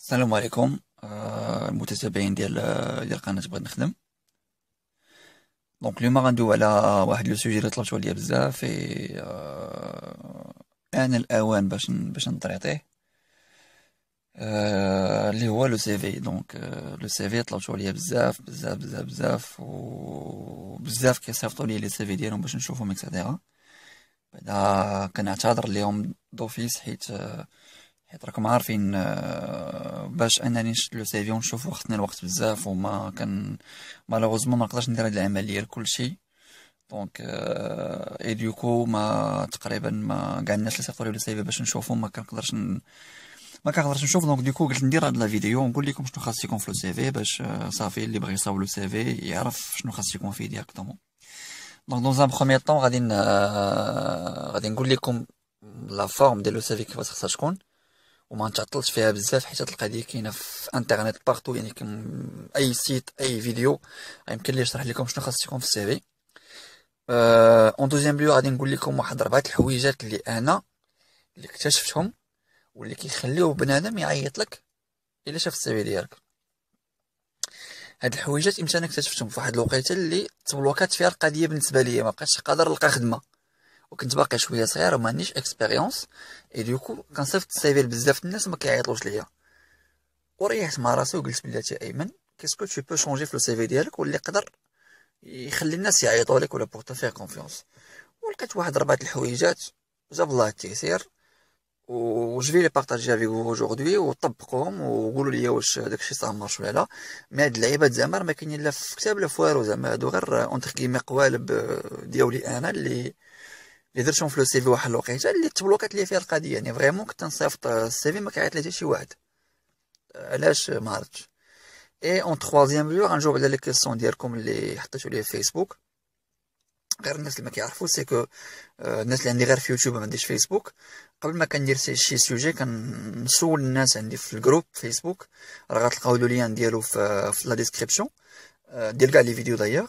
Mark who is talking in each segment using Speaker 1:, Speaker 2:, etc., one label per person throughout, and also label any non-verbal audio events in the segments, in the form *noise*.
Speaker 1: السلام عليكم آه المتتبعين ديال ديال قناه بغيت نخدم دونك اليوم غندوي على واحد لو سوجي اللي طلبتو عليا بزاف اي آه انا الاوان باش باش نطريطيه آه، اللي هو لو سي في دونك آه، لو سي في طلبتو عليا بزاف بزاف بزاف بزاف وبزاف كيصيفطوا لي لي سي في ديالهم باش نشوفهم اكسيتيرا بعدا كنعتذر ليهم دوفيس حيت آه حيت راكم عارفين آه، باش انني نشد لو سيفي ونشوف وقتنا الوقت بزاف وما كان مالوغوزمون ما نقدرش ندير هاد العمليه لكلشي دونك آه، اي دوكو ما تقريبا ما كاع الناس اللي صيفطوا لي سيفي باش نشوفو ما كنقدرش ن... ما كنقدرش نشوف دونك دوكو قلت ندير هاد لا فيديو ونقول لكم شنو خاص يكون في لو سيفي باش آه، صافي اللي بغى يصاوب لو سيفي يعرف شنو خاص يكون فيه ديريكتومون دونك دون ان بخومييي طون غادي غادي نقول لكم لا فورم ديال لو سيفي كيفاش خاصها تكون وما نتعطلش فيها بزاف حيت القضيه كاينه في انترنت بارتو يعني كم اي سيت اي فيديو يمكن لي نشرح لكم شنو خاص يكون في السي في اون دوزيام بليو غادي نقول لكم واحد ربعه الحويجات اللي انا اللي اكتشفتهم واللي كيخليو بنادم يعيط لك الا شاف السي في ديالك هاد الحويجات امتى انا اكتشفتهم في واحد الوقيته اللي تبلوكات فيها القضيه بالنسبه ليا ما قادر نلقى خدمه وكنت باقي شويه صغير وما عنديش اكسبيريونس اي دوكو كنصيفط السيفي لبزاف الناس ما كيعيطوش ليا وريحت مع راسي وقلت بلاتي ايمن كيسكو تو بو شونجي في السيفي سيفي ديالك واللي يقدر يخلي الناس يعيطوا لك ولا بوغ تفيه كونفيونس ولقيت واحد ربعه الحويجات جاب الله التيسير وجي لي بارطاجي افيك اوجوردي وطبقوهم وقولوا لي واش داكشي صح مارش ولا لا مي هاد اللعيبات زعما راه ما كاينين لا في كتاب لا في والو زعما هادو غير اونتر كيما قوالب آه، ديالي انا اللي اللي درتهم في لو سيفي واحد الوقيته اللي تبلوكات لي فيها القضيه يعني فريمون كنت نصيفط السيفي ما كيعيط لي حتى شي واحد علاش ما عرفتش اي اون تخوازيام لو غنجاوب على لي كيسيون ديالكم اللي حطيتو ليا في فيسبوك غير الناس اللي ما كيعرفوا سي كو الناس اللي عندي غير في يوتيوب ما عنديش فيسبوك قبل ما كندير شي سوجي كنسول الناس عندي في الجروب فيسبوك راه غتلقاو لو ليان ديالو في لا ديسكريبسيون euh, ديال كاع لي فيديو دايوغ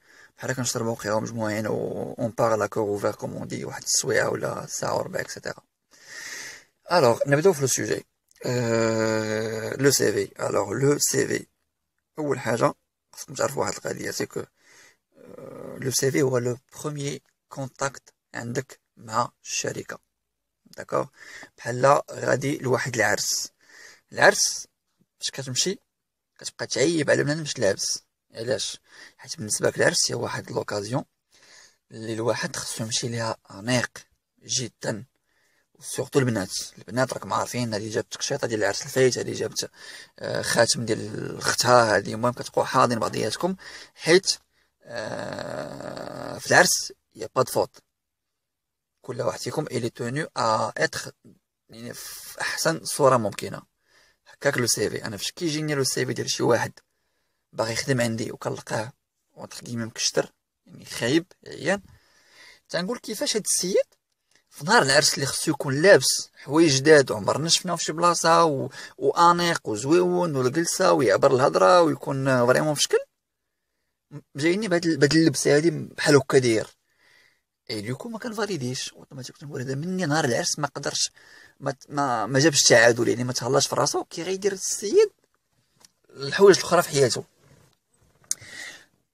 Speaker 1: حنا كنشربو قهوة مجموعين و اون لا كور اوفر كوم اون دي واحد السويعه ولا ساعه وربع اكسيتيرا الوغ نبداو في لو سوجي لو سي في الوغ لو سي في اول حاجه خصكم تعرفوا واحد القضيه سي كو لو سي في هو لو بروميي كونتاكت عندك مع الشركه داكوغ بحال غادي لواحد العرس العرس فاش كتمشي كتبقى تعيب على بنادم باش لابس علاش حيت بالنسبه لك العرس هي واحد لوكازيون اللي الواحد خصو يمشي ليها انيق جدا سورتو البنات البنات راكم عارفين هذه جابت تقشيطه ديال العرس الفايت هذه جابت آه، خاتم ديال اختها هذه المهم كتبقوا حاضرين بعضياتكم حيت آه، في العرس يا با فوت كل واحد فيكم الي توني ا اتر يعني في احسن صوره ممكنه هكاك لو سيفي انا فاش كيجيني لو سيفي ديال شي واحد باغي يخدم عندي وكنلقاه واضح ديما مكشتر يعني خايب عيان تنقول كيفاش هاد السيد في نهار العرس اللي خصو يكون لابس حوايج جداد عمرنا شفناه في شي بلاصه و... وانيق وزويون والجلسه ويعبر الهضره ويكون فريمون في شكل جايني بهاد بهاد اللبسه هادي بحال هكا داير اي ليكو ما فاليديش اوتوماتيك تنقول هذا مني نهار العرس ما قدرش ما ما, ما جابش التعادل يعني ما تهلاش في راسو كي غيدير السيد الحوايج الاخرى في حياته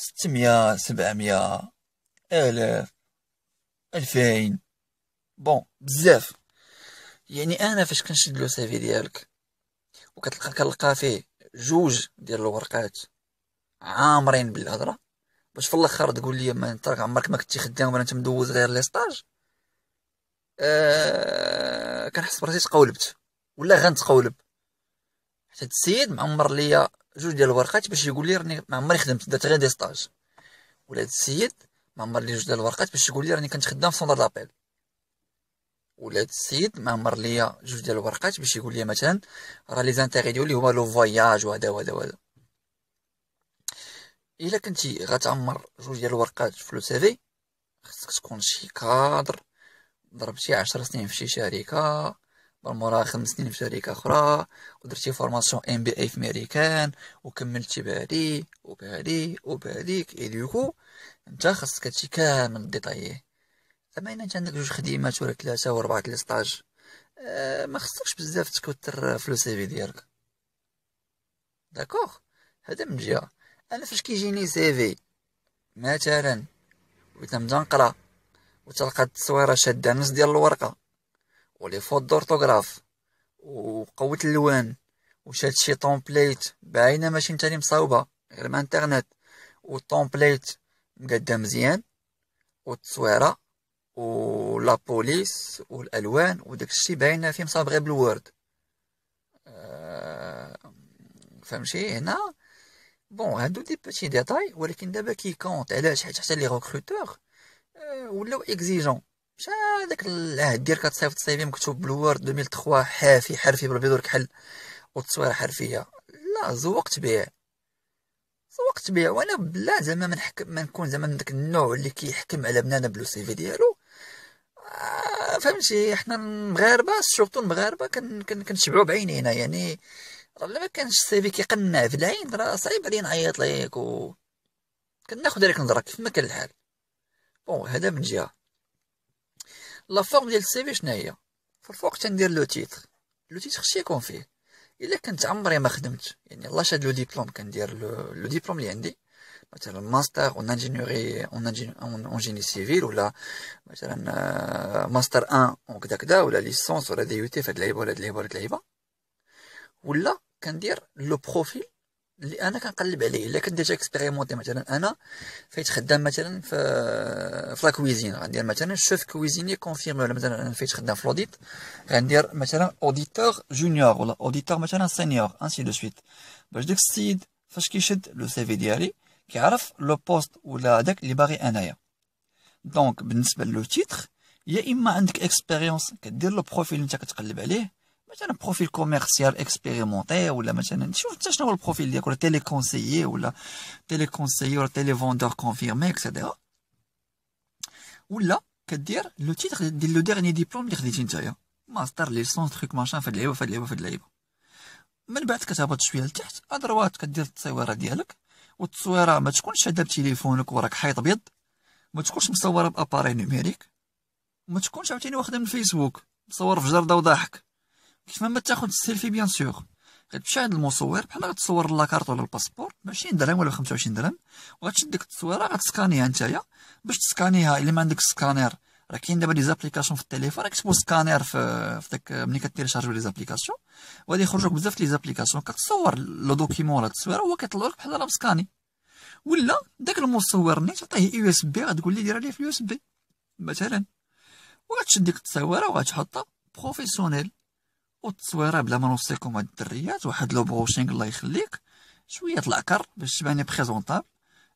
Speaker 1: ستمية سبعمية آلاف ألفين بون بزاف يعني أنا فاش كنشد لو سيفي ديالك وكتلقى كنلقى فيه جوج ديال الورقات عامرين بالهضره باش في الاخر تقول لي ما انت عمرك ما كنتي خدام ولا انت مدوز غير لي ستاج آه كنحس براسي تقولبت ولا غنتقولب حتى السيد معمر ليا جوج ديال الورقات باش يقول لي راني ما عمري خدمت درت غير دي ستاج ولا هاد السيد ما عمر لي جوج ديال الورقات باش يقول لي راني كنت خدام في سوندا دابيل ولا هاد السيد ما عمر لي جوج ديال الورقات باش يقول لي مثلا راه لي زانتيغي ديالي هما لو فواياج وهذا وهذا وهذا الا كنتي غتعمر جوج ديال الورقات في لو سيفي خصك تكون شي كادر ضربتي عشر سنين في شي شركه وموراها خمس سنين في شركة أخرى ودرتي فورماسيون ام بي اي في ميريكان وكملتي بهادي وبهادي وبهاديك اي دوكو نتا خاصك هادشي كامل ديطاييه زعما إلا نتا عندك جوج خديمات ولا ثلاثة وأربعة ديال سطاج آه، ما خصكش بزاف تكوتر في لو سي في ديالك داكوغ هذا من جهة أنا فاش كيجيني سي في مثلا بغيت نبدا نقرا وتلقى التصويره شاده نص ديال الورقه ولي فوت دورتوغراف وقوة اللوان واش شي طومبليت باينة ماشي نتاني مصاوبة غير من انترنت والطومبليت مقاده مزيان والتصويرة و الالوان و داكشي باينة فيه مصاوب غير بالوورد آه، فهمتي هنا بون هادو دي بيتي ديتاي ولكن دابا كي كونت علاش حيت حتى لي ريكروتور آه، ولاو اكزيجون مش هذاك العهد ديالك كتصيفط سي في مكتوب بالوورد 2003 حافي حرفي بالبيض والكحل والتصويره حرفيه لا زوقت بيع زوقت بيع وانا بلا زعما ما نحكم ما نكون زعما من داك النوع اللي كيحكم على بنادم بلو سي في ديالو آه، فهمتي حنا المغاربه سورتو المغاربه كنشبعوا بعينينا يعني الا ما كانش السي في كيقنع في العين راه صعيب علينا نعيط ليك و كناخد عليك النظره كيف ما كان الحال بون هذا من جهه لافورم ديال السيفي شنو هي الفوق تندير لو تيتر لو تيتر شي يكون فيه الا كنت عمري ما خدمت يعني الله شاد لو ديبلوم كندير لو ديبلوم اللي عندي مثلا ماستر اون انجينيوري اون انجيني سيفيل ولا مثلا ماستر ان اون كدا كدا ولا ليسونس ولا دي يو تي فهاد اللعيبه ولا هاد اللعيبه ولا هاد اللعيبه ولا كندير لو بروفيل اللي انا كنقلب عليه الا كنت ديجا اكسبيريمونتي مثلا انا فايت خدام مثلا في في لا كويزين غندير مثلا شيف كويزيني كونفيرم ولا مثلا انا فايت خدام في لوديت غندير مثلا اوديتور جونيور ولا اوديتور مثلا سينيور انسي دو سويت باش داك السيد فاش كيشد لو سي في ديالي كيعرف لو بوست ولا داك اللي باغي انايا دونك بالنسبه لو تيتر يا اما عندك اكسبيريونس كدير لو بروفيل نتا انت كتقلب عليه مثلا بروفيل كوميرسيال اكسبيريمونتي ولا مثلا شوف انت شنو هو البروفيل ديالك ولا تيلي كونسيي ولا تيلي كونسيي ولا تيلي فوندور كونفيرمي اكسيتيرا ولا كدير لو تيتر ديال لو ديرني ديبلوم اللي خديتي نتايا ماستر ليسونس تخيك ماشان فهاد اللعيبه فهاد اللعيبه فهاد اللعيبه من بعد كتهبط شويه لتحت ادروات كدير التصويره ديالك والتصويره ما تكونش هذا بتليفونك وراك حيط ابيض ما تكونش مصوره باباري نيميريك ما تكونش عاوتاني واخده من الفيسبوك مصور في جرده وضحك كيفما ما تاخذ السيلفي بيان سور غتمشي المصور بحال غتصور لاكارت ولا الباسبور ب 20 درهم ولا ب 25 درهم وغتشد ديك التصويره غتسكانيها نتايا باش تسكانيها الا ما عندك سكانير راه كاين دابا لي زابليكاسيون في التليفون راه كتبو سكانير في في داك ملي كتيليشارجو لي زابليكاسيون وغادي يخرجوك بزاف لي زابليكاسيون كتصور لو دوكيمون ولا التصويره هو كيطلع لك بحال راه مسكاني ولا داك المصور ني تعطيه يو اس بي غتقول لي دير عليه في اليو اس بي مثلا وغتشد ديك التصويره وغتحطها بروفيسيونيل والتصويره بلا ما نوصيكم هاد الدريات واحد لو بروشينغ الله يخليك شويه العكر باش تباني بريزونطابل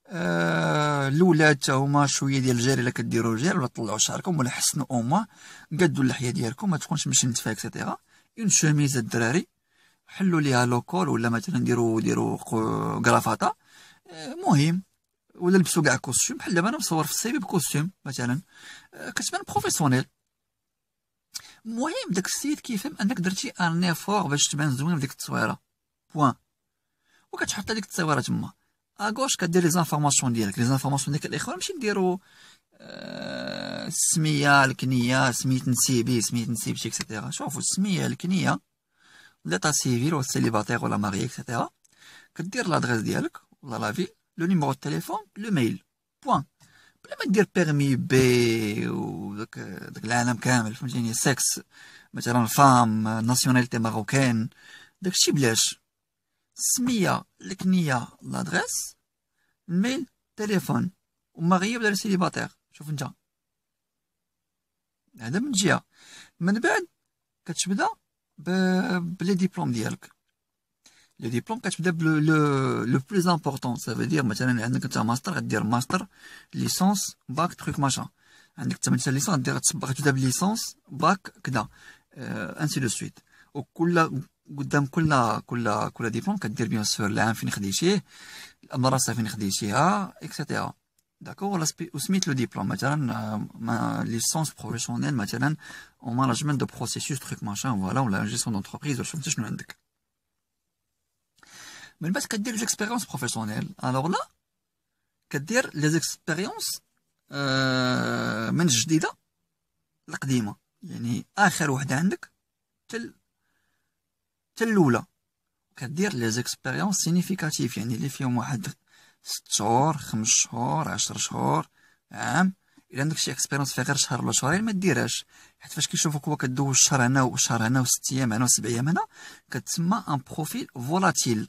Speaker 1: أه الاولاد حتى هما شويه ديال الجير الا كديروا الجير ولا طلعوا شعركم ولا حسنوا اوما قدوا اللحيه ديالكم ما تكونش ماشي نتفاك اكسيتيرا اون شوميز الدراري حلوا ليها لوكول ولا مثلا ديروا ديروا كرافاطه آه، مهم ولا لبسوا كاع كوستيم بحال دابا انا مصور في السيبي بكوستيم مثلا آه، كتبان بروفيسيونيل المهم داك السيد كيفهم انك درتي ان افور باش تبان زوين في ديك التصويره بوان وكتحط هذيك التصويره تما اغوش كدير لي زانفورماسيون ديالك لي زانفورماسيون ديالك الاخوان ماشي نديرو أه... السميه الكنيه سميت نسيبي سميت نسيبتي اكسيتيرا شوفوا السميه الكنيه ليطا سيفيل ولا سيليباتير ولا ماري اكسيتيرا كدير لادريس ديالك ولا لافيل لو نيميرو دو تيليفون لو ميل بوان ما دير بيرمي بي وداك داك العالم كامل فهمتيني سكس مثلا فام ناسيوناليتي ماروكان داكشي بلاش السميه الكنيه لادريس الميل تليفون وماغية ولا سيليباتير شوف انت هذا من جهه من بعد كتبدا بلي ديبلوم ديالك لو licence, bac, لو بلوز امبورطون سا dire مثلا عندك master, ماستر غدير ماستر ليسونس باك تخيك ماشا عندك انت dire ليسونس غدير licence, بليسونس باك كدا انسي سويت وكل قدام كل كل كل ديبلوم كدير بيان سور فين خديتيه فين خديتيها اكسيتيرا وسميت لو مثلا ليسونس بروفيسيونيل مثلا اون دو فوالا ولا شنو عندك من بعد كدير ليكسبيريونس بروفيسيونيل الوغ لا كدير لي زيكسبيريونس من الجديده القديمه يعني اخر وحده عندك تل تل الاولى كدير لي زيكسبيريونس سينيفيكاتيف يعني اللي فيهم واحد ست شهور خمس شهور عشر شهور عام الا عندك شي اكسبيريونس في غير شهر ولا شهرين ما ديرهاش حيت فاش كيشوفوك هو كدوز شهر هنا وشهر هنا وست ايام هنا وسبع ايام هنا كتسمى ان بروفيل فولاتيل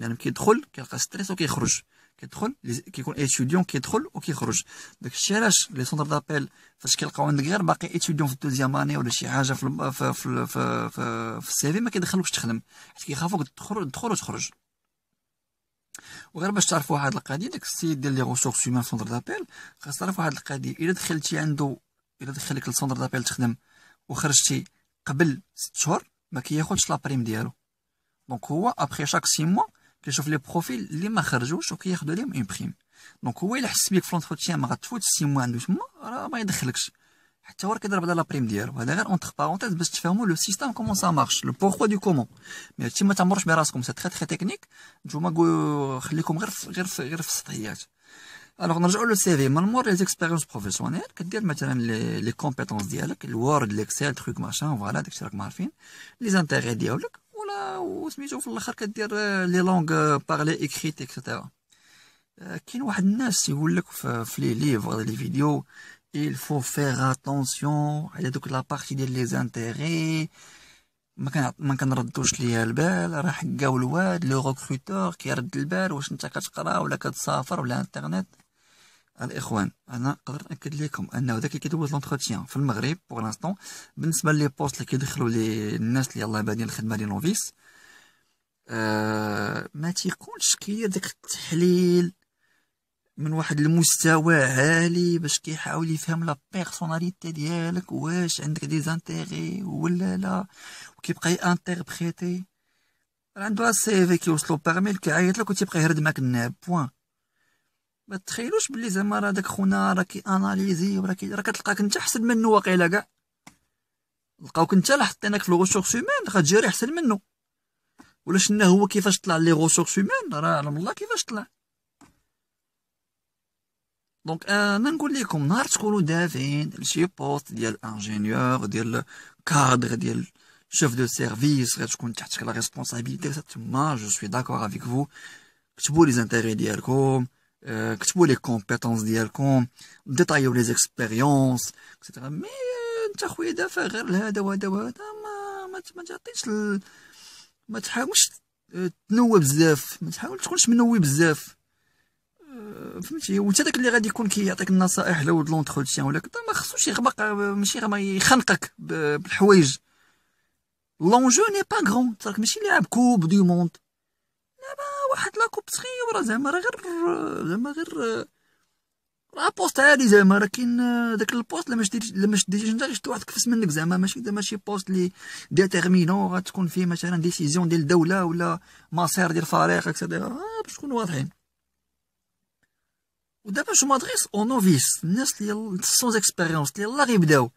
Speaker 1: يعني كيدخل كيلقى ستريس وكيخرج كيدخل كيكون اتيديون كيدخل وكيخرج داك الشيء علاش لي سونتر دابيل فاش كيلقاو عندك غير باقي اتيديون في الدوزيام اني ولا شي حاجه في ال في في, في, في, في السي في ما كيدخلوكش تخدم حيت كيخافوك تدخل تدخل وتخرج وغير باش تعرفوا واحد القضيه داك السيد ديال لي ريسورس هيومان سونتر دابيل خاص تعرف واحد القضيه الا دخلتي عنده الا دخلك للسونتر دابيل تخدم وخرجتي قبل 6 شهور ما كياخذش لابريم ديالو دونك هو ابخي شاك 6 موا كيشوف لي بروفيل اللي ما خرجوش وكياخذوا عليهم اون بريم دونك هو الا حس بيك في لونتروتيان ما غتفوت سي موا عنده تما راه ما يدخلكش حتى هو كيضرب على لا بريم ديالو هذا غير اونتر بارونتيز باش تفهموا لو سيستيم كومون سا مارش لو بوركوا دو كومون مي هادشي ما تعمروش براسكم سي تري تري تكنيك نتوما خليكم غير في غير في غير في السطحيات الوغ نرجعوا لو سي في من مور لي زيكسبيريونس بروفيسيونيل كدير مثلا لي كومبيتونس ديالك الوورد ليكسيل تخيك ماشان فوالا داكشي راكم عارفين لي زانتيغي ديالك وسميتو في الاخر كدير لي لونغ بارلي اكريت اكسيتيرا كاين واحد الناس يقول لك في لي ليفغ لي فيديو il faut faire attention على دوك لا بارتي ديال لي زانتيري ما كنردوش ليها البال راه حكاو الواد لو ريكروتور كيرد البال واش انت كتقرا ولا كتسافر ولا انترنيت الاخوان انا نقدر ناكد لكم انه داك اللي كيدوز لونتروتيان في المغرب بوغ لانستون بالنسبه لي بوست اللي كيدخلوا لي الناس اللي يلاه بادين الخدمه لي نوفيس آه ما تيكونش كاين داك التحليل من واحد المستوى عالي باش كيحاول يفهم لا بيرسوناليتي ديالك واش عندك دي زانتيغي ولا لا وكيبقى انتربريتي عنده سي في كيوصلو بارميل كيعيط لك وتيبقى يهرد معاك الناب بوان ما تخيلوش بلي زعما راه داك خونا راه كياناليزي وراه كي راه كتلقاك انت احسن منو واقيلا كاع لقاوك انت لا حطيناك في الغوسورس راه غتجيري احسن منو ولا شنا هو كيفاش طلع لي غوسورس هيومان راه علم الله كيفاش طلع دونك انا نقول لكم نهار تكونوا دافعين لشي بوست ديال انجينيور ديال كادر ديال شيف دو سيرفيس غتكون تحتك لا ريسبونسابيلتي تما جو سوي داكور افيك فو كتبوا لي زانتيغي ديالكم كتبوا لي كومبيتونس ديالكم ديطايو لي زيكسبيريونس اكسيتيرا مي انت خويا دافع غير لهذا وهذا وهذا ما ما, ما تعطيش ال... ما تحاولش تنوي بزاف ما تحاولش تكونش منوي بزاف فهمتي وانت داك اللي غادي يكون كيعطيك كي النصائح لو لونتروتيان ولا كذا ما خصوش يغبق ماشي ما يخنقك بالحوايج لونجو ني با غرون تراك ماشي لاعب كوب دي موند زعما واحد لاكوب صغيره زعما راه غير زعما غير راه بوست عادي زعما راه كاين آه، داك البوست لما شديتي لما شديتيش انت غيشد واحد كفس منك زعما ماشي ماشي بوست لي ديتيرمينون غتكون فيه مثلا ديسيزيون ديال الدوله ولا مصير ديال فريق اكسيتيرا آه باش نكونوا واضحين ودابا جو مادريس او نوفيس الناس اللي سون اكسبيريونس اللي يلاه غيبداو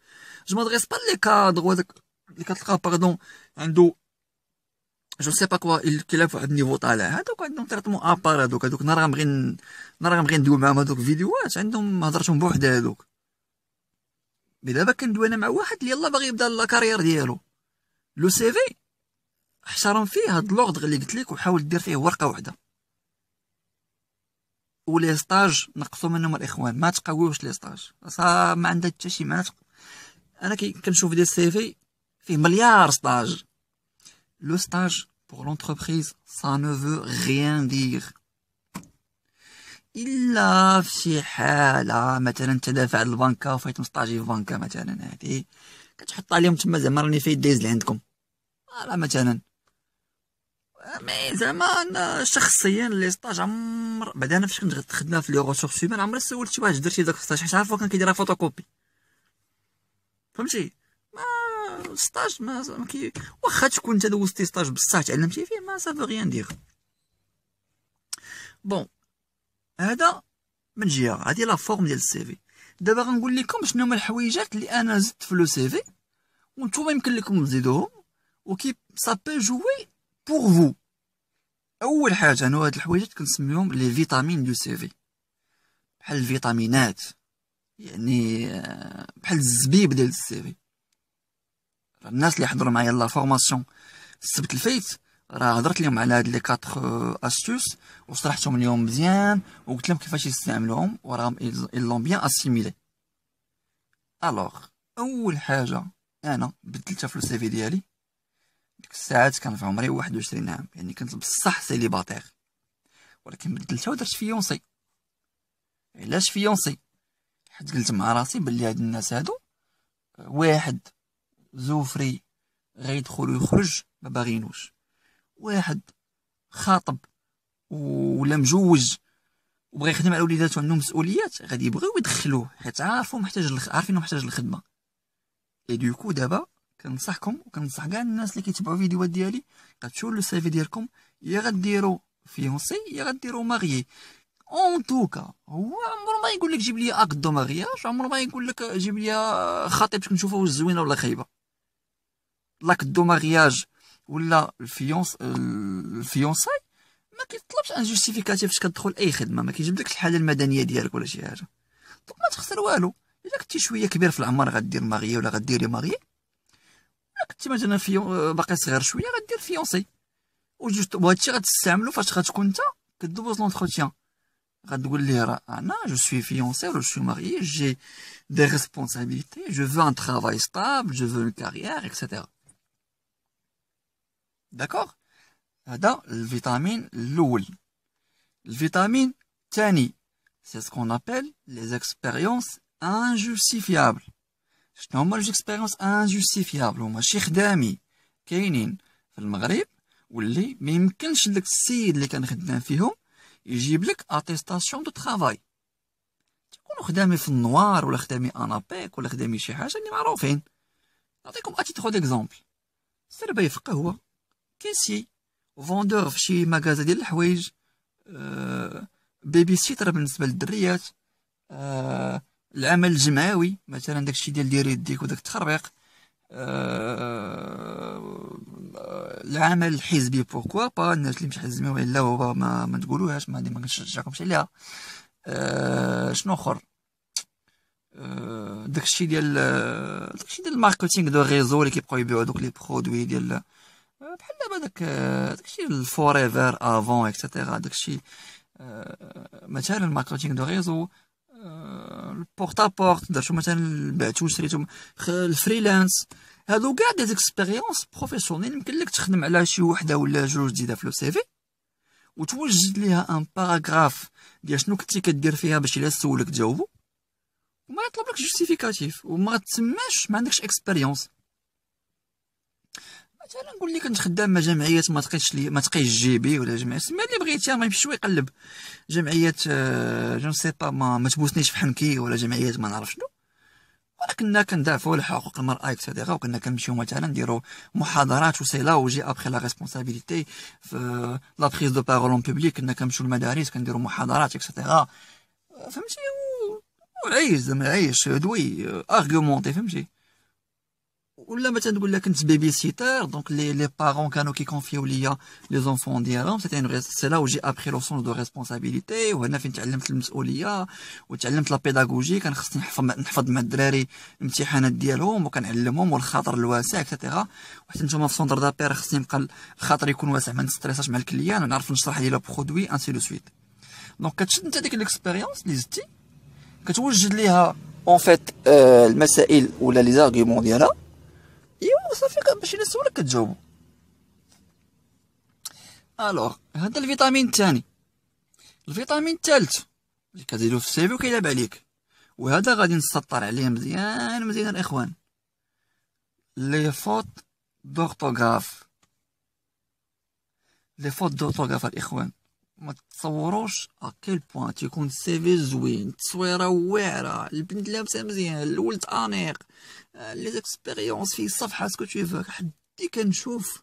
Speaker 1: جو مادريس با لي كادر وهذاك اللي كتلقاه باردون عنده جو سي با كوا الكلاب واحد النيفو طالع هادوك عندهم تريتمون ابار هادوك هادوك نرى غنبغي نرى غنبغي ندوي معاهم هادوك فيديوهات عندهم هضرتهم بوحده هادوك مي دابا كندوي انا مع واحد اللي يلاه باغي يبدا لا كارير ديالو لو سي في احترم فيه هاد لوغدغ اللي قلت لك وحاول دير فيه ورقه وحده ولي ستاج نقصوا منهم الاخوان ما تقويوش لي ستاج ما عندها حتى شي معنى انا كي كنشوف ديال السي في فيه مليار ستاج Le stage pour l'entreprise, ça ne veut rien dire. إلا في حالة مثلا تدافع على البنكة وفايت مستاجي في بنكة مثلا هادي كتحط عليهم تما زعما راني فايت دايز لعندكم فوالا آه، مثلا مي زعما انا شخصيا لي ستاج عمر بعدا انا فاش كنت خدمه في لي غوسوغ سيمان عمري سولت شي واحد درتي داك ستاج حيت عارف كان كيدير فوتوكوبي فهمتي سطاج ما, كي واخا تكون انت دوزتي سطاج بصح تعلمتي فيه ما سافو غيان دير بون هذا من جهه هذه لا فورم ديال السي في دابا غنقول لكم شنو هما الحويجات اللي انا زدت في لو سي في وانتم يمكن لكم تزيدوهم وكي سا بي جوي بوغ فو اول حاجه انا هاد الحويجات كنسميهم لي فيتامين دو سي في بحال الفيتامينات يعني بحال الزبيب ديال السي في الناس اللي حضروا معايا لا فورماسيون السبت الفايت راه هضرت لهم على هاد لي كاتخ استوس آه، وشرحتهم اليوم مزيان وقلت لهم كيفاش يستعملوهم وراهم لون بيان اسيميلي الوغ اول حاجه انا بدلتها في السيفي ديالي ديك الساعات كان في عمري 21 عام يعني كنت بصح سيليباتير ولكن بدلتها ودرت فيونسي علاش فيونسي حيت قلت مع راسي بلي هاد الناس هادو آه، واحد زوفري غيدخل ويخرج ما باغينوش واحد خاطب ولا مجوز وبغى يخدم على وليداتو عندهم مسؤوليات غادي يبغيو يدخلوه حيت عارفو محتاج الخ... عارفينو محتاج الخدمه اي دوكو دابا كنصحكم وكنصح كاع الناس اللي كيتبعوا فيديوهات ديالي غتشوفوا لو سيفي ديالكم يا غديروا فيونسي يا غديروا ماغيي اون توكا هو عمرو ما يقول لك جيب لي اكدو ماغياج عمرو ما يقول لك جيب لي باش نشوفه واش زوينه ولا خايبه لاك دو مارياج ولا الفيونس الفيونساي ما كيطلبش ان جوستيفيكاتيف فاش كتدخل اي خدمه ما كيجبدكش الحاله المدنيه ديالك ولا شي حاجه دونك ما تخسر والو الا كنتي شويه كبير في العمر غدير ماغي ولا غديري ماغي الا كنتي مثلا في باقي صغير شويه غدير فيونسي وجوست وهادشي غتستعملو فاش غتكون انت كدوز لونتروتيان غتقول ليه راه انا جو سوي فيونسي ولا جو سوي ماغي جي دي ريسبونسابيلتي جو فو ان ترافاي ستابل جو فو اون كارير اكسيتيرا داكوغ هذا الفيتامين الاول الفيتامين الثاني سي سكون ابل لي زيكسبيريونس انجوستيفيابل شنو هما لي زيكسبيريونس انجوستيفيابل هما شي خدامي كاينين في المغرب واللي ما يمكنش داك السيد اللي كان خدام فيهم يجيب لك اتيستاسيون دو ترافاي تيكونوا خدامي في النوار ولا خدامي انابيك ولا خدامي شي حاجه اللي معروفين نعطيكم اتيتخو ديكزومبل سير باي فقه هو كنسي فوندور في شي مغازا ديال الحوايج آه بيبي سيتر بالنسبه للدريات آه العمل الجمعوي مثلا داكشي ديال دير يديك وداك التخربيق آه العمل الحزبي بوركوا با الناس اللي مش حزبي ولا هو ما, ما تقولوهاش ما ما كنشجعكمش عليها آه شنو اخر آه، داكشي ديال آه، داكشي ديال الماركتينغ دو ريزو اللي كيبقاو يبيعوا دوك لي برودوي ديال بحال دابا داك داكشي الفوريفر افون اكسيتيرا داكشي مثلا الماركتينغ دو ريزو آه، البورت ا بورت درتو مثلا بعتو شريتو الفريلانس هادو كاع دي زيكسبيريونس بروفيسيونيل يمكن لك تخدم على شي وحده ولا جوج جديده في لو سي في وتوجد ليها ان باراغراف ديال شنو كنتي كدير فيها باش الا سولك تجاوبو وما لك جوستيفيكاتيف وما تسماش ما عندكش اكسبيريونس مثلا نقول لي كنت خدام مع جمعيات ما تقيش لي ما تقيش جيبي ولا جمعيه ما اللي بغيتي ما يمشي يقلب جمعيات آه، جو سي با ما, ما تبوسنيش في حنكي ولا جمعيات ما نعرف شنو كنا كندافعوا على حقوق المراه اكسيتيرا وكنا كنمشيو مثلا نديرو محاضرات وسيلا لا وجي ابخي لا ريسبونسابيلتي في لا بريز دو بارول اون بوبليك كنا كنمشيو للمدارس كنديرو محاضرات اكسيتيرا فهمتي وعيش زعما عيش دوي ارغومونتي آه، فهمتي ولا مثلا تقول لك كنت بيبي سيتر دونك لي لي بارون كانوا كيكونفيو ليا لي زونفون ديالهم سيتي سي لا وجي ابخي لو سونس دو ريسبونسابيلتي وهنا فين تعلمت المسؤوليه وتعلمت لا بيداغوجي كان خصني نحفظ نحفظ مع الدراري الامتحانات ديالهم وكنعلمهم والخاطر الواسع اكسيتيرا وحتى نتوما في سونتر دابير خصني نبقى الخاطر يكون واسع ما نستريساش مع الكليان ونعرف نشرح ليه لو برودوي انسي دو سويت دونك كتشد انت ديك الاكسبيريونس اللي زدتي كتوجد ليها اون فيت المسائل ولا لي زارغيومون ديالها صافي باش الا سولك كتجاوبو الوغ هذا الفيتامين الثاني الفيتامين الثالث اللي كتزيدو في السيفي وكيلعب عليك وهذا غادي نسطر عليه مزيان مزيان الاخوان لي فوت دورتوغراف لي فوت دورتوغراف الاخوان ما تصوروش اكيل بوان تيكون السيفي زوين التصويره واعره البنت لابسه مزيان الولد انيق لي زيكسبيريونس في الصفحه سكو تو فو حدي كنشوف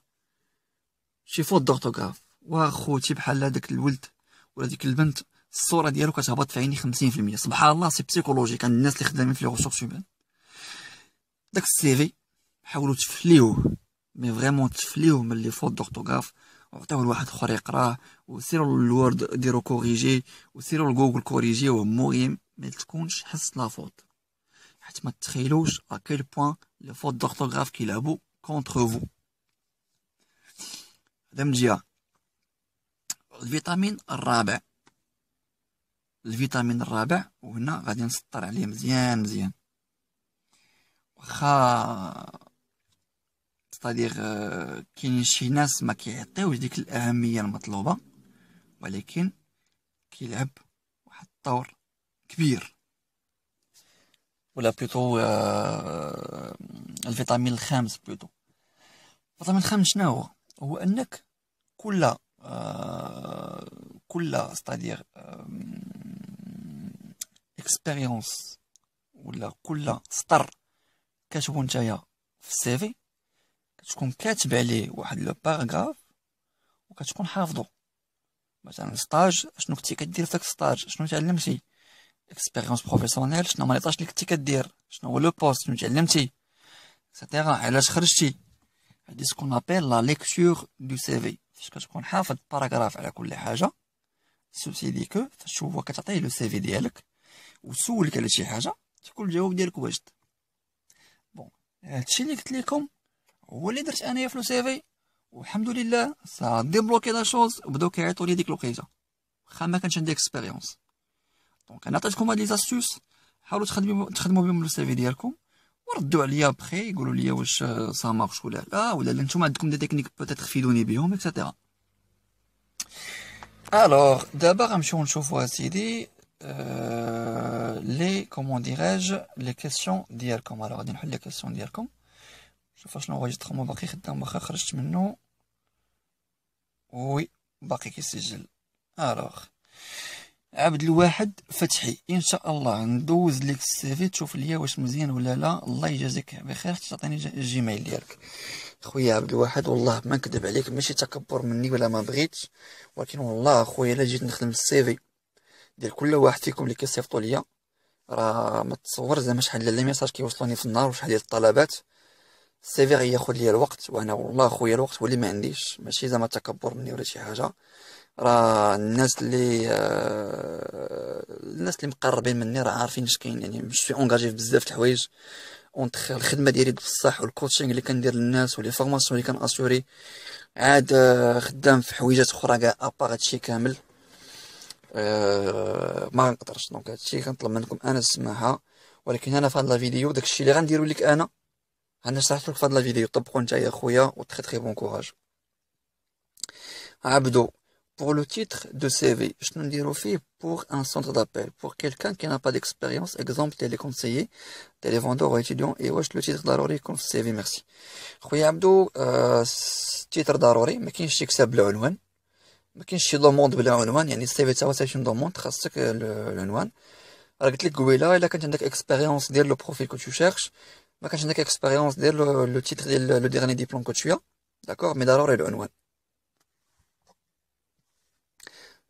Speaker 1: شي فوت دورتوغراف واخوتي بحال هذاك الولد ولا ديك البنت الصوره ديالو كتهبط في عيني 50% سبحان الله سي بسيكولوجيك الناس اللي خدامين في لي ريسورس هومان داك السيفي حاولوا تفليوه مي فريمون تفليوه من لي فوت دورتوغراف وعطيوه لواحد اخر يقراه وسيروا للوورد ديرو كوريجي وسيروا لجوجل كوريجي وهمو غيم ما تكونش حس لا فوت حيت ما تخيلوش اكيل بوان لو فوت دورتوغراف كيلعبو كونتر فو هذا من جهه الفيتامين الرابع الفيتامين الرابع وهنا غادي نسطر عليه مزيان مزيان واخا ستادير euh, كاينين شي ناس ما كيعطيوش ديك الاهميه المطلوبه ولكن كيلعب واحد الدور كبير ولا بلوتو euh, الفيتامين الخامس بلوتو الفيتامين الخامس شنو هو هو انك كل آه، كل ستادير اكسبيريونس ولا كل سطر كتبو نتايا في السيفي كتكون كاتب عليه واحد لو باراغراف وكتكون حافظه مثلا سطاج شنو كنتي كدير في داك السطاج شنو تعلمتي اكسبيريونس بروفيسيونيل شنو مانيطاش اللي كنتي كدير شنو هو لو بوست شنو تعلمتي اكسيتيرا علاش خرجتي هادي سكون ابيل لا ليكتور دو سي في فاش كتكون حافظ باراغراف على كل حاجه سوسي ديكو فاش هو كتعطيه لو سي في ديالك وسولك على شي حاجه تكون الجواب ديالك واجد بون هادشي اللي قلت لكم هو اللي درت انايا في لو سي في والحمد لله سا ديبلوكي لا شوز وبداو كيعيطوا لي ديك الوقيته واخا ما كانش عندي اكسبيريونس دونك انا عطيتكم هاد لي زاستوس حاولوا تخدموا تخدموا بهم لو سيفي ديالكم وردوا عليا بخي يقولوا لي واش سا مارش ولا لا ولا لا نتوما عندكم دي تكنيك بوتيت فيدوني بهم اكسيتيرا الوغ دابا غنمشيو نشوفوا اسيدي أه... لي كومون ديراج لي كيسيون ديالكم الوغ غادي نحل لي كيسيون ديالكم شوف شنو ريجسترمون باقي خدام واخا خرجت منه وي باقي كيسجل الوغ عبد الواحد فتحي ان شاء الله ندوز لك السيفي تشوف ليا واش مزيان ولا لا الله يجازيك بخير تعطيني الجيميل ديالك خويا عبد الواحد والله ما نكذب عليك ماشي تكبر مني ولا ما بغيتش ولكن والله خويا الا جيت نخدم السيفي ديال كل واحد فيكم اللي كيصيفطوا ليا راه ما تصور زعما شحال ديال الميساج كيوصلوني في النهار وشحال ديال الطلبات السيفي غياخد ليا الوقت وانا والله خويا الوقت هو اللي ما عنديش ماشي زعما تكبر مني ولا شي حاجه راه الناس اللي آه، الناس اللي مقربين مني راه عارفين اش كاين يعني مش في اونجاجي في بزاف د الحوايج اونتخ الخدمه ديالي بصح والكوتشينغ اللي كندير للناس ولي فورماسيون اللي كناسوري عاد آه، خدام في حويجات اخرى كاع ابار هادشي كامل أه ما غنقدرش دونك هادشي كنطلب منكم انا السماحه ولكن انا في هاد لا فيديو داكشي اللي غنديرو لك انا شرحت لك في هاد لا فيديو طبقو نتايا خويا وتخي تخي بون كوراج عبدو pour le titre de CV, je ne dirais pas pour un centre d'appel, pour quelqu'un qui n'a pas d'expérience, exemple téléconseiller, télévendeur ou étudiant, et wesh le titre d'Arori comme CV, merci. oui Abdou, euh, titre d'Arori, mais qui est-ce que c'est le nom Mais qui est-ce que c'est le nom de l'Arori Il y a une CV de savoir c'est une demande, c'est le nom. Alors, je vais vous dire, là, quand tu as expérience dès le profil que tu cherches, quand tu as expérience dès le titre, le dernier diplôme que tu as, d'accord, mais d'Arori le nom.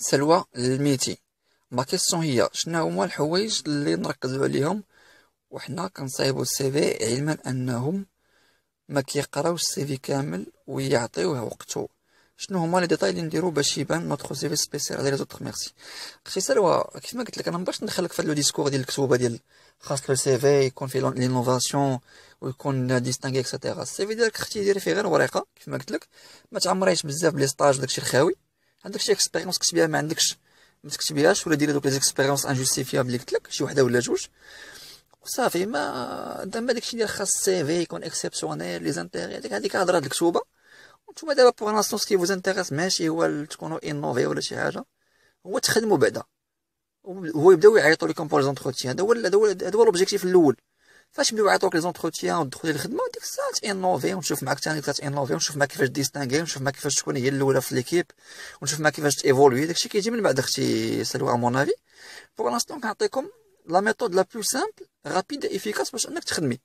Speaker 1: سلوى الميتي ما كيسون هي شنو هما الحوايج اللي نركزوا عليهم وحنا كنصايبوا السي في علما انهم ما كيقراوش السي في كامل ويعطيوه وقته شنو هما لي ديتاي اللي نديرو باش يبان نوتخ سي في سبيسيال على زوتر ميرسي اختي سلوى كيف ما قلت لك انا مبغاش ندخلك في لو ديسكور ديال الكتوبه ديال خاص لو سي في يكون فيه لينوفاسيون ويكون ديستانغي اكسيتيرا السي في ديالك اختي ديري فيه غير ورقه كيف ما قلت لك ما تعمريش بزاف لي ستاج داكشي الخاوي عندك شي اكسبيريونس كتبيها ما عندكش ما تكتبيهاش ولا ديري دوك لي اكسبيريونس انجوستيفيابل اللي قلت لك شي وحده ولا جوج وصافي ما دابا داكشي ديال خاص سي في يكون اكسيبسيونيل لي زانتيغي هذيك هذيك هضره الكتوبه وانتم دابا بوغ لانسون سكي فوز انتيغيس ماشي هو تكونوا انوفي ولا شي حاجه هو تخدموا بعدا هو يبداو يعيطوا لكم بور زونتروتيان هذا هو هذا هو لوبجيكتيف الاول فاش نبداو يعطوك لي زونتروتيان وتدخل الخدمه ديك الساعه تانوفي ونشوف معاك ثاني تانوفي ونشوف معاك كيفاش ديستانغي ونشوف معاك كيفاش تكون هي الاولى في ليكيب ونشوف معاك كيفاش تيفولوي داكشي كيجي من بعد اختي سلوى مون افي بوغ لانستون كنعطيكم لا ميثود لا بلو سامبل رابيد افيكاس باش انك تخدمي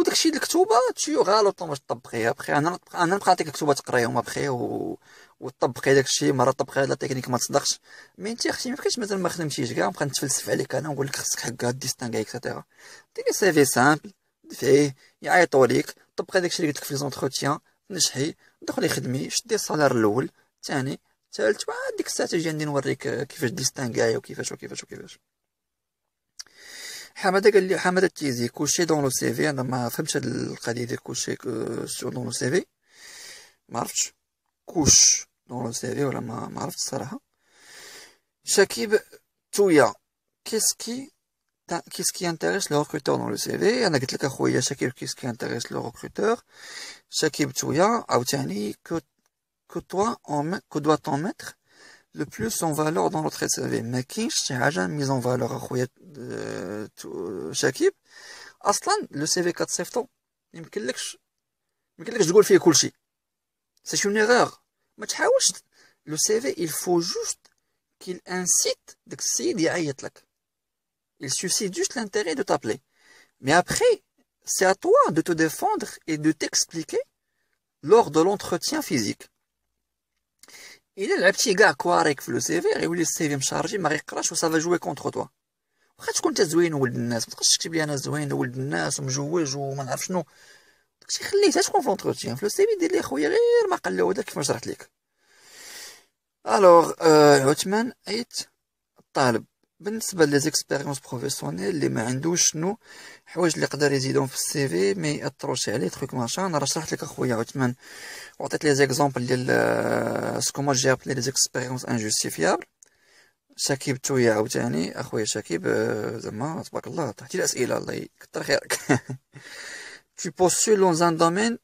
Speaker 1: وداكشي اللي كتوبه تشيو غالو طون باش تطبقيها بخي انا انا نبقى نعطيك كتوبه تقرايهم بخي و وتطبقي داك الشيء مره طبقي لا تكنيك ما تصدقش مي انت اختي ما بقيتش مازال ما خدمتيش كاع نبقى نتفلسف عليك انا نقول لك خصك حقها ديستانكاي اكسيتيرا ديري سيفي سامبل دفعيه يعيطوا ليك طبقي داك الشيء اللي قلت لك في زونتروتيان نجحي دخلي خدمي شدي الصالير الاول الثاني الثالث ديك الاستراتيجيه عندي نوريك كيفاش ديستانكاي وكيفاش وكيفاش وكيفاش حماده قال لي حماده تيزي كلشي دون لو سيفي انا ما فهمتش هاد القضيه ديال كلشي سور دون لو سيفي ما عرفتش كوش dans le CV, ou la Marf Sarah. Shakib Touya, qu'est-ce qui Qu'est-ce qui intéresse le recruteur dans le CV Il y a qui disent qu'il y a Shakib, qu'est-ce qui intéresse le recruteur Shakib Touya, Aoutiani, que toi, que doit-on mettre le plus en valeur dans notre CV Mais qui, a Aja, mis en valeur à euh, Shakib Aslan, le CV 4 ans, il me dit que je dois faire C'est une erreur le CV, il faut juste qu'il incite d'excider à y être Il suffit juste l'intérêt de t'appeler. Mais après, c'est à toi de te défendre et de t'expliquer lors de l'entretien physique. Il a le petit gars qui va le CV et où le CV est chargé, mais il que ça va jouer contre toi. Quand tu comptes jouer au tennis, quand je suis bien à jouer au tennis, je joue, je me rafine. داكشي خليتها تكون في لونتروتيان في لو سي في دير لي خويا غير ما له هذاك كيفاش شرحت لك الوغ عثمان ايت الطالب بالنسبه لي زيكسبيريونس بروفيسيونيل اللي ما عندوش شنو حوايج اللي يقدر يزيدهم في السي في ما ياثروش عليه تخيك ماشان راه شرحت لك اخويا عثمان وعطيت لي زيكزامبل ديال سكوما جاب لي زيكسبيريونس انجوستيفيابل شكيب تويا عاوتاني اخويا شكيب euh, زعما تبارك الله طرحتي الاسئله الله يكثر خيرك *laughs* tu postules dans un domaine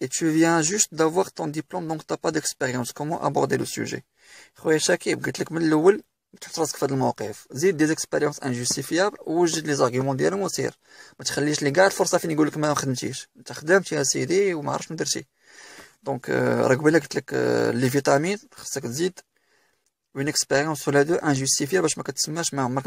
Speaker 1: et tu viens juste d'avoir ton diplôme, donc tu n'as pas d'expérience. Comment aborder le sujet tu te rasques le moqif. Zid des expériences injustifiables ou j'ai des arguments bien au sir. Mais tu relis les gars, force que finir le commun en chenchish. Tu as d'un petit tu n'as marche me dirchi. Donc, euh, regoulez euh, les vitamines, c'est que dire une expérience sur les deux injustifiables. Je me casse ma chemin en marque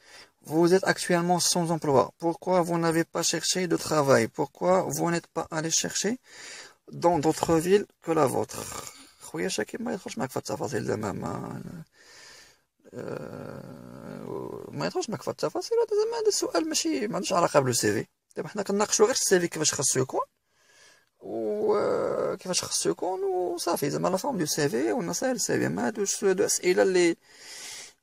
Speaker 1: Vous êtes actuellement sans emploi. Pourquoi vous n'avez pas cherché de travail Pourquoi vous n'êtes pas allé chercher dans d'autres villes que la vôtre خويا شاكي ما يدخلش معك في التفاصيل زعما ما ما يدخلش معك في التفاصيل هذا زعما هذا السؤال ماشي ما عندوش علاقه بالو سي في دابا حنا كنناقشوا غير السي في كيفاش خاصو يكون وكيفاش خاصو يكون وصافي زعما لا فورم دو سي في والنصائح للسي في ما هادوش هادو اسئله اللي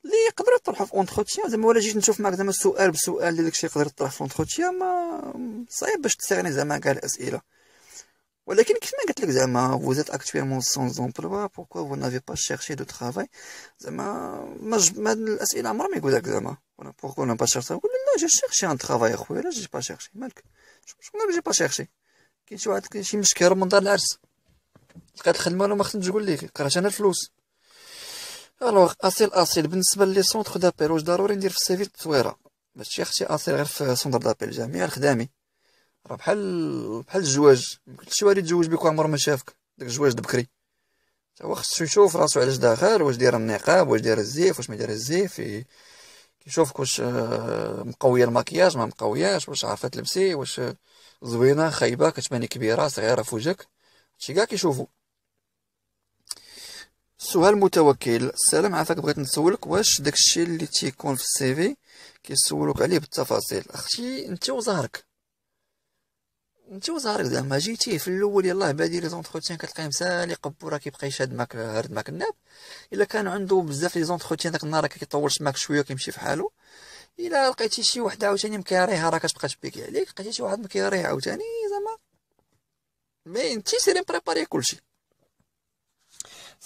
Speaker 1: اللي يقدر يطرحو في اونتخوتيا زعما ولا جيت نشوف معاك زعما سؤال بسؤال اللي داكشي يقدر يطرح في اونتخوتيا ما صعيب باش تستغني زعما كاع الاسئله ولكن كيف ما قلت لك زعما وزات اكتويلمون سونز امبلوا بوركوا فو نافي با شيرشي دو ترافاي زعما ما الاسئله عمرها ما يقول لك زعما بوركوا انا با شيرشي نقول لا جي شيرشي ان طرافاي اخويا لا جي با شيرشي مالك شكون قال جي با شيرشي كاين شي واحد شي مشكل من دار العرس لقيت الخدمه ولا ما خدمتش قول لي قرات انا الفلوس الوغ اصيل اصيل بالنسبه لي سونتر دابيل واش ضروري ندير في التصويره بتصويره ماشي اختي اصيل غير في سونتر دابيل جميع الخدامي راه بحال بحال الزواج يمكن شي واحد يتزوج بك عمره ما شافك داك الزواج بكري تا هو خصو يشوف راسو علاش داخل واش داير النقاب واش داير الزيف واش ما داير الزيف كيشوفك واش آه، مقويه الماكياج ما مقوياش واش عارفه تلبسي واش زوينه خايبه كتباني كبيره صغيره فوجك هادشي كاع كيشوفو سؤال متوكل السلام عافاك بغيت نسولك واش داكشي اللي تيكون في السي في كيسولوك عليه بالتفاصيل اختي انت وزهرك انت وزهرك زعما جيتي في الاول يلاه بادي لي زونتروتيان كتلقاه مسالي قبو راه كيبقى يشاد معاك هارد معاك الناب الا كان عنده بزاف لي زونتروتيان داك النهار كيطولش معاك شويه كيمشي في حالو الا لقيتي شي واحد عاوتاني مكاريها راه كتبقى تبيكي عليك لقيتي شي واحد مكاريها عاوتاني زعما مي انت سيري مبريباري كلشي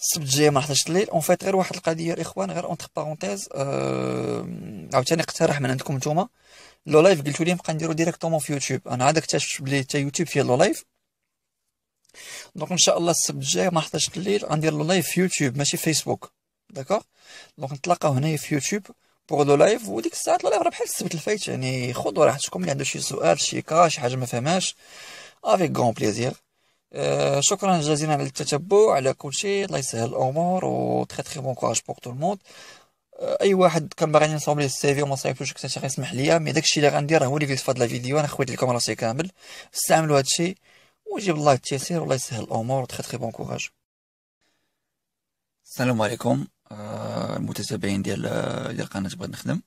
Speaker 1: السبت الجاي ما حطيتش الليل اون فيت غير واحد القضيه الاخوان غير اونتر بارونتيز أه... عاوتاني اقترح من عندكم نتوما لو لايف قلتوا لي نبقى نديرو ديريكتومون في يوتيوب انا عاد اكتشفت بلي حتى يوتيوب فيه لو لايف دونك ان شاء الله السبت الجاي ما 11 الليل غندير لو لايف في يوتيوب ماشي فيسبوك داكوغ دونك نتلاقاو هنايا في يوتيوب بوغ لو لايف وديك الساعات لو لايف راه بحال السبت الفايت يعني خذوا راحتكم اللي عنده شي سؤال شي كا شي حاجه ما فهمهاش افيك غون بليزير Euh, شكرا جزيلا على التتبع على كل شيء الله يسهل الامور و تري تري بون كوراج بوغ تو الموند اي واحد كان باغي ينصوم لي السيفي وما صايبتوش كنت غيسمح ليا مي داكشي اللي غندير هو اللي في هاد لا فيديو انا خويت لكم راسي كامل استعملوا هادشي وجيب الله التيسير والله يسهل الامور تري تري بون كوراج السلام عليكم آه المتتبعين ديال ديال قناه بغيت نخدم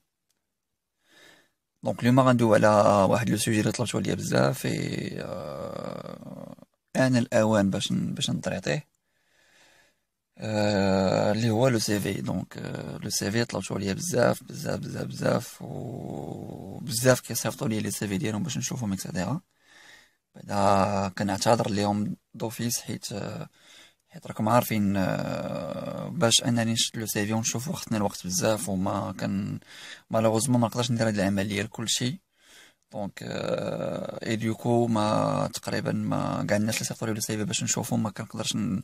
Speaker 1: دونك اليوم غندوي على واحد لو سوجي اللي طلبتو عليا بزاف اي آه ان الاوان باش باش نطريطيه آه، اللي هو لو سي في دونك آه، لو سي في طلبتو عليا بزاف بزاف بزاف بزاف وبزاف كيصيفطوا لي لي سي في ديالهم باش نشوفهم اكسيتيرا بعدا كنعتذر ليهم دوفيس حيت آه، حيت راكم عارفين باش انني نشد لو سي في ونشوفو خصني الوقت بزاف وما كان مالوغوزمون ما نقدرش ندير هاد العمليه لكلشي دونك اي دوكو ما تقريبا ما كاع الناس اللي سافروا لي سيفي باش نشوفو ما كنقدرش ن...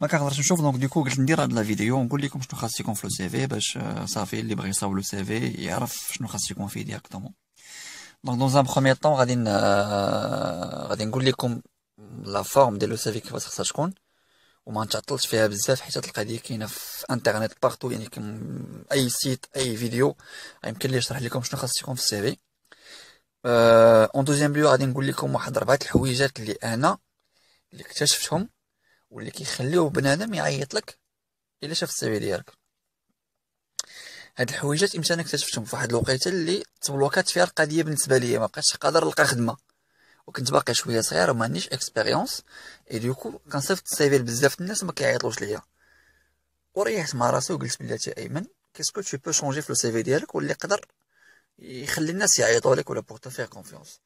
Speaker 1: ما كنقدرش نشوف دونك ديكو قلت ندير هاد لا فيديو ونقول لكم شنو خاص يكون في لو سيفي باش صافي اللي بغى يصاوب لو سيفي يعرف شنو خاص يكون فيه ديريكتومون دونك دون ان بروميير طون غادي غادي نقول لكم لا فورم ديال لو سيفي كيفاش خاصها تكون وما نتعطلش فيها بزاف حيت هاد القضيه كاينه في انترنيت بارتو يعني كم اي سيت اي فيديو يمكن لي يشرح لكم شنو خاص يكون في السيفي اون دوزيام بيو غادي نقول لكم واحد ربعه الحويجات اللي انا اللي اكتشفتهم واللي كيخليو بنادم يعيط لك الا شاف السي ديالك هاد الحويجات امتى انا اكتشفتهم في واحد الوقيته اللي تبلوكات فيها القضيه بالنسبه ليا ما بقيتش قادر نلقى خدمه وكنت باقي شويه صغير وما عنديش اكسبيريونس اي دوكو كنصيفط السيفي لبزاف الناس ما كيعيطوش ليا وريحت مع راسي وقلت بلاتي ايمن كيسكو تو بو شونجي في لو سيفي ديالك واللي يقدر يخلي الناس يعيطوا لك ولا بوغ فيغ كونفيونس